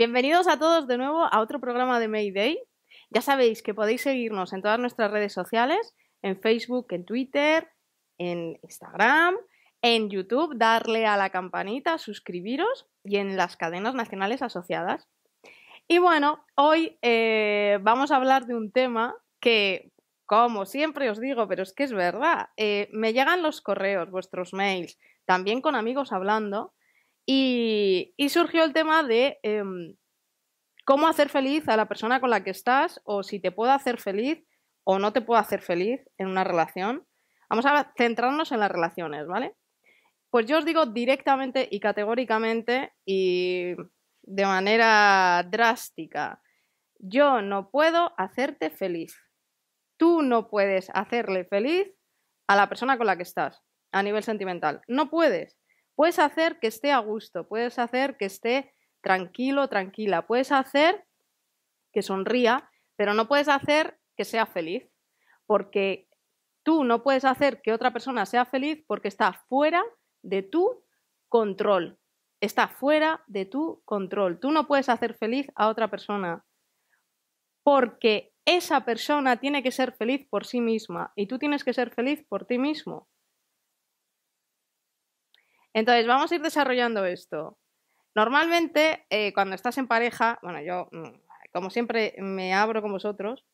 Bienvenidos a todos de nuevo a otro programa de Mayday. Ya sabéis que podéis seguirnos en todas nuestras redes sociales, en Facebook, en Twitter, en Instagram, en YouTube, darle a la campanita, suscribiros y en las cadenas nacionales asociadas. Y bueno, hoy eh, vamos a hablar de un tema que, como siempre os digo, pero es que es verdad, eh, me llegan los correos, vuestros mails, también con amigos hablando, y, surgió el tema de em, cómo hacer feliz a la persona con la que estás o si te puedo hacer feliz o no te puedo hacer feliz en una relación. Vamos a centrarnos en las relaciones, ¿vale? Pues yo os digo directamente y categóricamente y de manera drástica, yo no puedo hacerte feliz. Tú no puedes hacerle feliz a la persona con la que estás a nivel sentimental. No puedes. Puedes hacer que esté a gusto, puedes hacer que esté tranquilo, tranquila, puedes hacer que sonría, pero no puedes hacer que sea feliz, porque tú no puedes hacer que otra persona sea feliz porque está fuera de tu control, está fuera de tu control. Tú no puedes hacer feliz a otra persona porque esa persona tiene que ser feliz por sí misma y tú tienes que ser feliz por ti mismo. Entonces, vamos a ir desarrollando esto. Normalmente, eh, cuando estás en pareja, bueno, yo, mm, como siempre, me abro con vosotros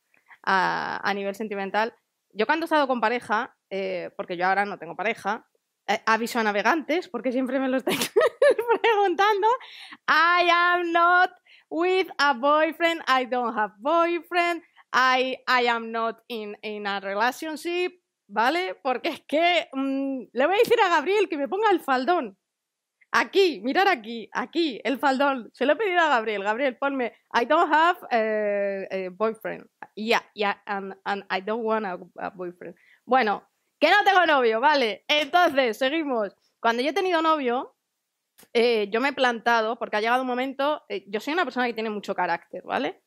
a, nivel sentimental. Yo cuando he estado con pareja, eh, porque yo ahora no tengo pareja, eh, aviso a navegantes, porque siempre me lo estáis preguntando. I am not with a boyfriend, I don't have boyfriend, I, I am not in, in a relationship, ¿vale? Porque es que mm, le voy a decir a Gabriel que me ponga el faldón. Aquí, mirar aquí, aquí, el faldón. Se lo he pedido a Gabriel. Gabriel, ponme, I don't have a, boyfriend. Yeah, yeah, and, I don't want a, boyfriend. Bueno, que no tengo novio, ¿vale? Entonces, seguimos. Cuando yo he tenido novio, eh, yo me he plantado, porque ha llegado un momento, eh, yo soy una persona que tiene mucho carácter, ¿vale?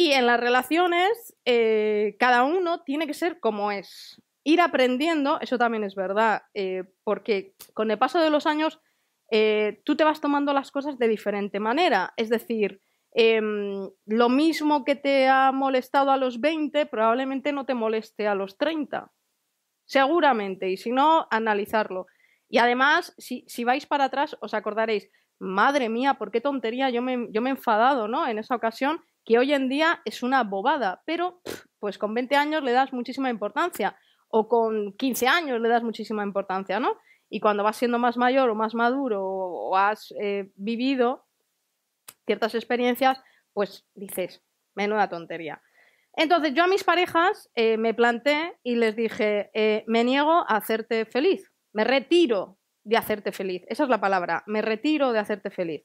Y en las relaciones, eh, cada uno tiene que ser como es. Ir aprendiendo, eso también es verdad, eh, porque con el paso de los años eh, tú te vas tomando las cosas de diferente manera. Es decir, em, lo mismo que te ha molestado a los 20 probablemente no te moleste a los 30. Seguramente, y si no, analizarlo. Y además, si, si vais para atrás, os acordaréis, madre mía, por qué tontería, yo me, yo me he enfadado, ¿no? En esa ocasión que hoy en día es una bobada, pero pues con 20 años le das muchísima importancia o con 15 años le das muchísima importancia, ¿no? Y cuando vas siendo más mayor o más maduro o has eh, vivido ciertas experiencias, pues dices, menuda tontería. Entonces yo a mis parejas eh, me planté y les dije, eh, me niego a hacerte feliz, me retiro de hacerte feliz, esa es la palabra, me retiro de hacerte feliz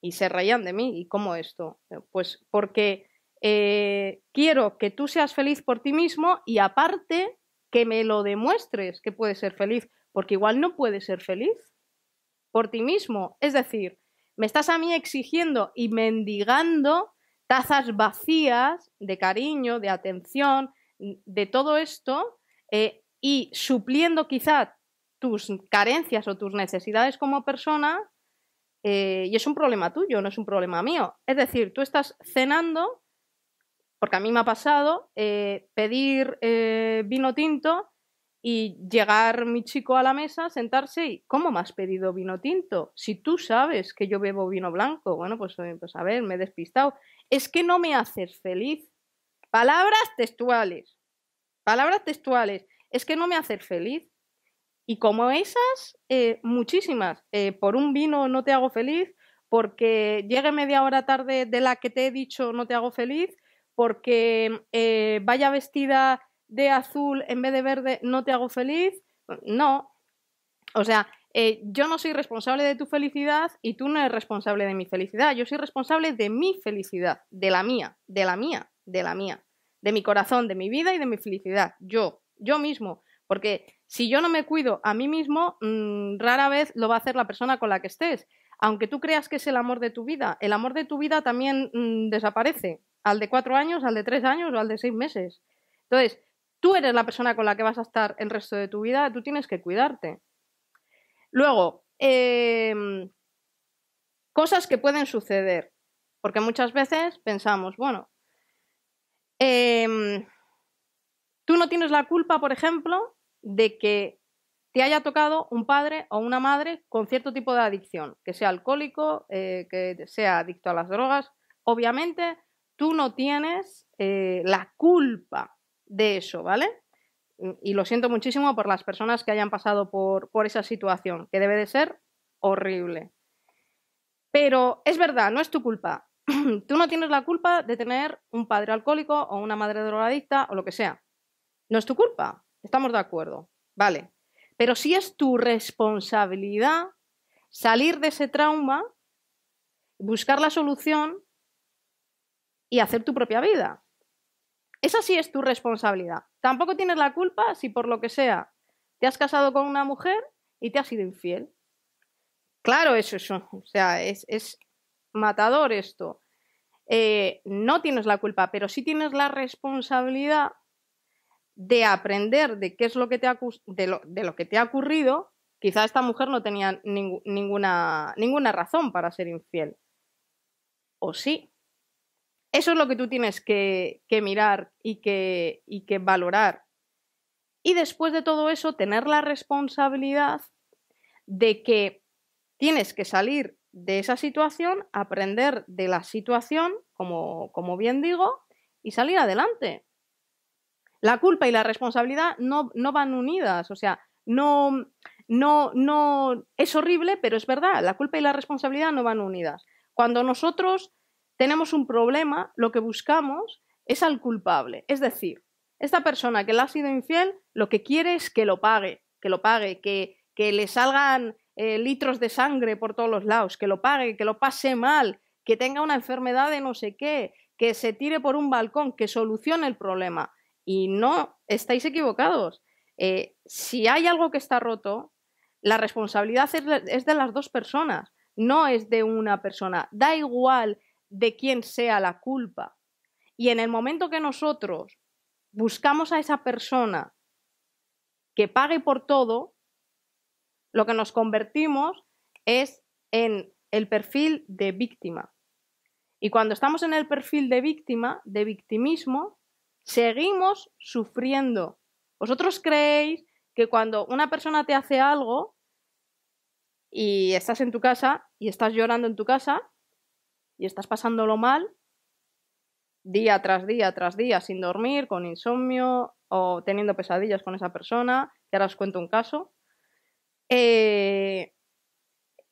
y se reían de mí. ¿Y cómo esto? Eh, pues porque eh, quiero que tú seas feliz por ti mismo y aparte que me lo demuestres que puedes ser feliz, porque igual no puedes ser feliz por ti mismo. Es decir, me estás a mí exigiendo y mendigando tazas vacías de cariño, de atención, de todo esto, eh, y supliendo quizá tus carencias o tus necesidades como persona eh, y es un problema tuyo, no es un problema mío. Es decir, tú estás cenando, porque a mí me ha pasado, eh, pedir eh, vino tinto y llegar mi chico a la mesa, sentarse y, ¿cómo me has pedido vino tinto? Si tú sabes que yo bebo vino blanco, bueno, pues, pues a ver, me he despistado. Es que no me haces feliz. Palabras textuales. Palabras textuales. Es que no me haces feliz. Y como esas, eh, muchísimas. Eh, por un vino no te hago feliz, porque llegue media hora tarde de la que te he dicho no te hago feliz, porque eh, vaya vestida de azul en vez de verde no te hago feliz. No. O sea, yo no soy responsable de tu felicidad y tú no eres responsable de mi felicidad. Yo soy responsable de mi felicidad, de la mía, de la mía, de la mía, de mi corazón, de mi vida y de mi felicidad. Yo, yo mismo. Porque si yo no me cuido a mí mismo, mm, rara vez lo va a hacer la persona con la que estés. Aunque tú creas que es el amor de tu vida, el amor de tu vida también mm, desaparece. Al de cuatro años, al de tres años o al de seis meses. Entonces, tú eres la persona con la que vas a estar el resto de tu vida, tú tienes que cuidarte. Luego, em, cosas que pueden suceder, porque muchas veces pensamos, bueno, em, tú no tienes la culpa, por ejemplo, de que te haya tocado un padre o una madre con cierto tipo de adicción, que sea alcohólico, eh, que sea adicto a las drogas. Obviamente, tú no tienes eh, la culpa de eso, ¿vale? Mm, y lo siento muchísimo por las personas que hayan pasado por, por esa situación, que debe de ser horrible. Pero es verdad, no es tu culpa. tú no tienes la culpa de tener un padre alcohólico o una madre drogadicta o lo que sea. No es tu culpa, Estamos de acuerdo. Vale. Pero si sí es tu responsabilidad salir de ese trauma, buscar la solución y hacer tu propia vida. Esa sí es tu responsabilidad. Tampoco tienes la culpa si por lo que sea te has casado con una mujer y te has sido infiel. Claro, eso es, o sea, es, matador esto. Eh, no tienes la culpa, pero sí tienes la responsabilidad de aprender de qué es lo que te ha, de lo, de lo que te ha ocurrido, quizá esta mujer no tenía ninguna, ninguna razón para ser infiel. ¿O sí? Eso es lo que tú tienes que, mirar y que, y que valorar. Y después de todo eso, tener la responsabilidad de que tienes que salir de esa situación, aprender de la situación, como, como bien digo, y salir adelante. La culpa y la responsabilidad no, van unidas, o sea, no, no, no, es horrible, pero es verdad, la culpa y la responsabilidad no van unidas. Cuando nosotros tenemos un problema, lo que buscamos es al culpable, es decir, esta persona que le ha sido infiel, lo que quiere es que lo pague, que lo pague, que, le salgan eh, litros de sangre por todos los lados, que lo pague, que lo pase mal, que tenga una enfermedad de no sé qué, que se tire por un balcón, que solucione el problema. Y no, estáis equivocados. Eh, si hay algo que está roto, la responsabilidad es de las dos personas, no es de una persona. Da igual de quién sea la culpa. Y en el momento que nosotros buscamos a esa persona que pague por todo, lo que nos convertimos es en el perfil de víctima. Y cuando estamos en el perfil de víctima, de victimismo, seguimos sufriendo. ¿Vosotros creéis que cuando una persona te hace algo y estás en tu casa y estás llorando en tu casa y estás pasándolo mal, día tras día tras día, sin dormir, con insomnio o teniendo pesadillas con esa persona, y ahora os cuento un caso, eh,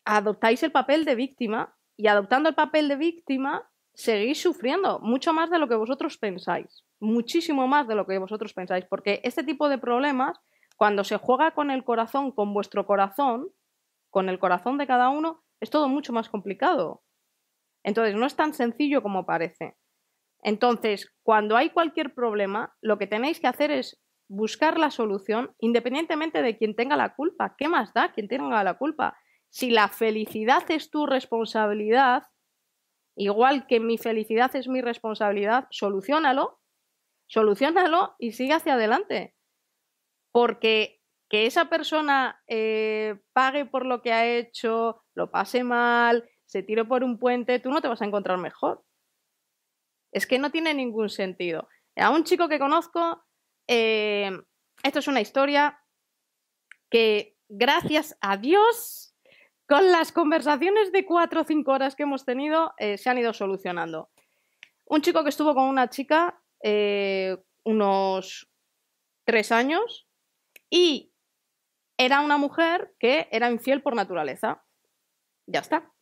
adoptáis el papel de víctima y adoptando el papel de víctima seguís sufriendo mucho más de lo que vosotros pensáis muchísimo más de lo que vosotros pensáis, porque este tipo de problemas, cuando se juega con el corazón, con vuestro corazón, con el corazón de cada uno, es todo mucho más complicado. Entonces, no es tan sencillo como parece. Entonces, cuando hay cualquier problema, lo que tenéis que hacer es buscar la solución independientemente de quien tenga la culpa. ¿Qué más da quien tenga la culpa? Si la felicidad es tu responsabilidad, igual que mi felicidad es mi responsabilidad, solucionalo solucionalo y sigue hacia adelante. Porque que esa persona eh, pague por lo que ha hecho, lo pase mal, se tire por un puente, tú no te vas a encontrar mejor. Es que no tiene ningún sentido. A un chico que conozco, eh, esto es una historia que, gracias a Dios, con las conversaciones de cuatro o cinco horas que hemos tenido, eh, se han ido solucionando. Un chico que estuvo con una chica eh, unos tres años y era una mujer que era infiel por naturaleza. Ya está.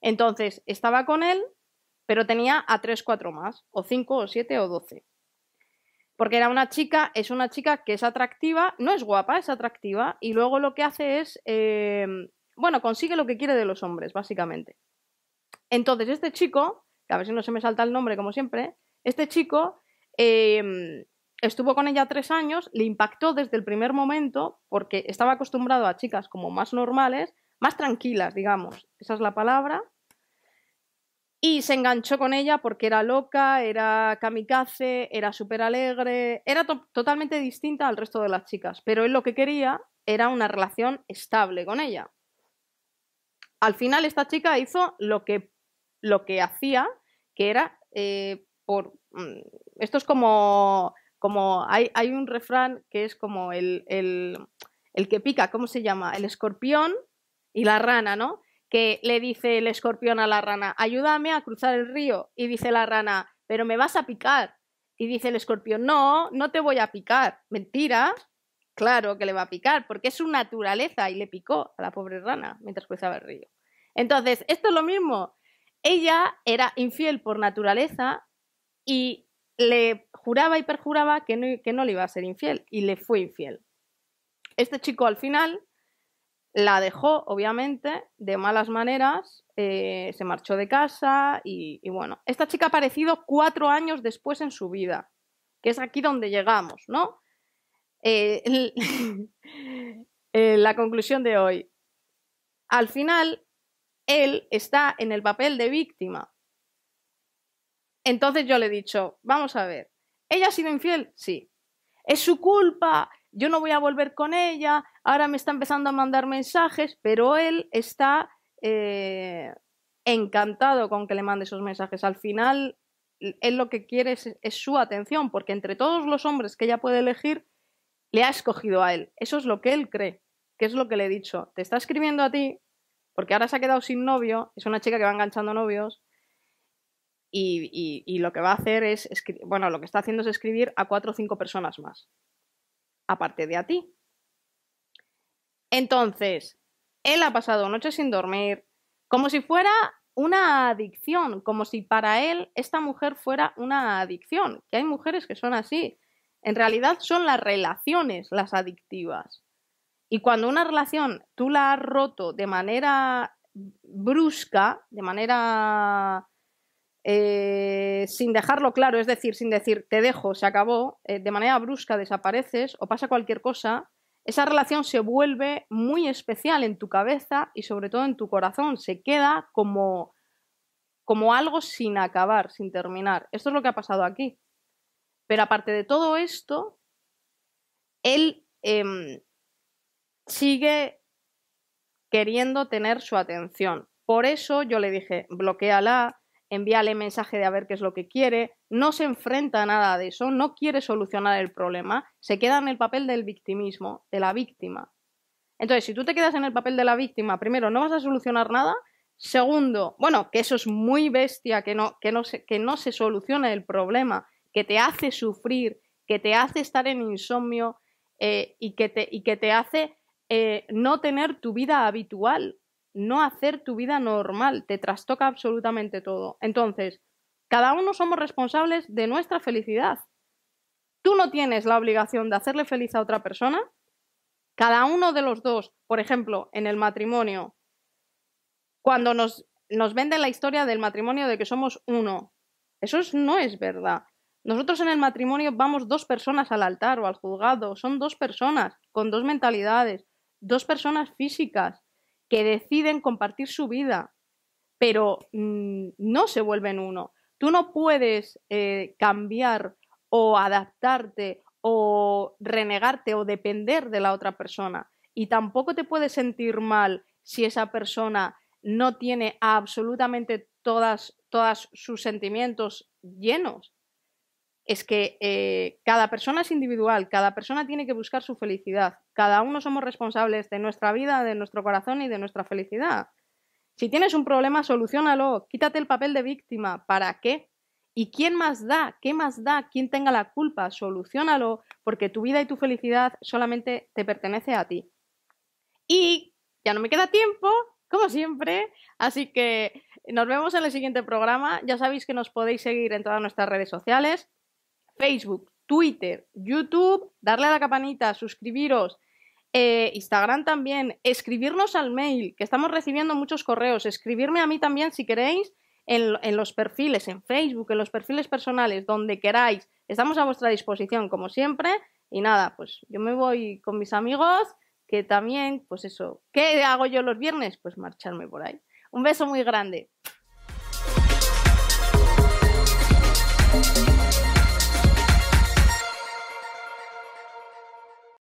Entonces estaba con él, pero tenía a tres, cuatro más, o cinco, o siete, o doce. Porque era una chica, es una chica que es atractiva, no es guapa, es atractiva, y luego lo que hace es, eh, bueno, consigue lo que quiere de los hombres, básicamente. Entonces este chico, que a ver si no se me salta el nombre como siempre, este chico Em, estuvo con ella tres años, le impactó desde el primer momento porque estaba acostumbrado a chicas como más normales, más tranquilas, digamos, esa es la palabra. Y se enganchó con ella porque era loca, era kamikaze, era súper alegre, era totalmente distinta al resto de las chicas, pero él lo que quería era una relación estable con ella. Al final esta chica hizo lo que, lo que hacía, que era eh, por, Mm, esto es como, como hay, un refrán que es como el, el, el que pica, ¿cómo se llama? El escorpión y la rana, ¿no? Que le dice el escorpión a la rana, ayúdame a cruzar el río. Y dice la rana, pero me vas a picar. Y dice el escorpión, no, no te voy a picar. Mentira, claro que le va a picar, porque es su naturaleza y le picó a la pobre rana mientras cruzaba el río. Entonces, esto es lo mismo. Ella era infiel por naturaleza y le juraba y perjuraba que no, le iba a ser infiel y le fue infiel. Este chico al final la dejó, obviamente, de malas maneras, eh, se marchó de casa y, bueno, esta chica ha aparecido cuatro años después en su vida, que es aquí donde llegamos, ¿no? Eh, eh, la conclusión de hoy. Al final, él está en el papel de víctima, entonces yo le he dicho, vamos a ver, ¿ella ha sido infiel? Sí. ¿Es su culpa? Yo no voy a volver con ella, ahora me está empezando a mandar mensajes, pero él está eh, encantado con que le mande esos mensajes. Al final, él lo que quiere es, es su atención, porque entre todos los hombres que ella puede elegir, le ha escogido a él. Eso es lo que él cree, que es lo que le he dicho. Te está escribiendo a ti, porque ahora se ha quedado sin novio, es una chica que va enganchando novios, y, lo que va a hacer es, bueno, lo que está haciendo es escribir a cuatro o cinco personas más, aparte de a ti. Entonces, él ha pasado noches sin dormir, como si fuera una adicción, como si para él esta mujer fuera una adicción, que hay mujeres que son así. En realidad son las relaciones las adictivas. Y cuando una relación tú la has roto de manera brusca, de manera eh, sin dejarlo claro, es decir, sin decir te dejo, se acabó, eh, de manera brusca desapareces o pasa cualquier cosa, esa relación se vuelve muy especial en tu cabeza y sobre todo en tu corazón, se queda como, como algo sin acabar, sin terminar. Esto es lo que ha pasado aquí. Pero aparte de todo esto, él em, sigue queriendo tener su atención. Por eso yo le dije, bloqueala, envíale mensaje de a ver qué es lo que quiere, no se enfrenta a nada de eso, no quiere solucionar el problema, se queda en el papel del victimismo, de la víctima. Entonces, si tú te quedas en el papel de la víctima, primero, no vas a solucionar nada, segundo, bueno, que eso es muy bestia, que no, que no, se, que no se soluciona el problema, que te hace sufrir, que te hace estar en insomnio eh, y, que te, y que te hace eh, no tener tu vida habitual, no hacer tu vida normal, te trastoca absolutamente todo. Entonces, cada uno somos responsables de nuestra felicidad. Tú no tienes la obligación de hacerle feliz a otra persona. Cada uno de los dos, por ejemplo, en el matrimonio, cuando nos, nos venden la historia del matrimonio de que somos uno, eso no es verdad. Nosotros en el matrimonio vamos dos personas al altar o al juzgado, son dos personas con dos mentalidades, dos personas físicas, que deciden compartir su vida, pero mm, no se vuelven uno. Tú no puedes eh, cambiar o adaptarte o renegarte o depender de la otra persona. Y tampoco te puedes sentir mal si esa persona no tiene absolutamente todas, todos sus sentimientos llenos es que eh, cada persona es individual, cada persona tiene que buscar su felicidad, cada uno somos responsables de nuestra vida, de nuestro corazón y de nuestra felicidad. Si tienes un problema, solucionalo, quítate el papel de víctima, ¿para qué? ¿Y quién más da? ¿Qué más da? ¿Quién tenga la culpa? Solucionalo, porque tu vida y tu felicidad solamente te pertenece a ti. Y ya no me queda tiempo, como siempre, así que nos vemos en el siguiente programa. Ya sabéis que nos podéis seguir en todas nuestras redes sociales, Facebook, Twitter, YouTube, darle a la campanita, suscribiros, eh, Instagram también, escribirnos al mail, que estamos recibiendo muchos correos, escribirme a mí también si queréis. en, los perfiles, en Facebook, en los perfiles personales, donde queráis, estamos a vuestra disposición, como siempre. Y nada, pues yo me voy con mis amigos, que también, pues eso, ¿qué hago yo los viernes? Pues marcharme por ahí. Un beso muy grande.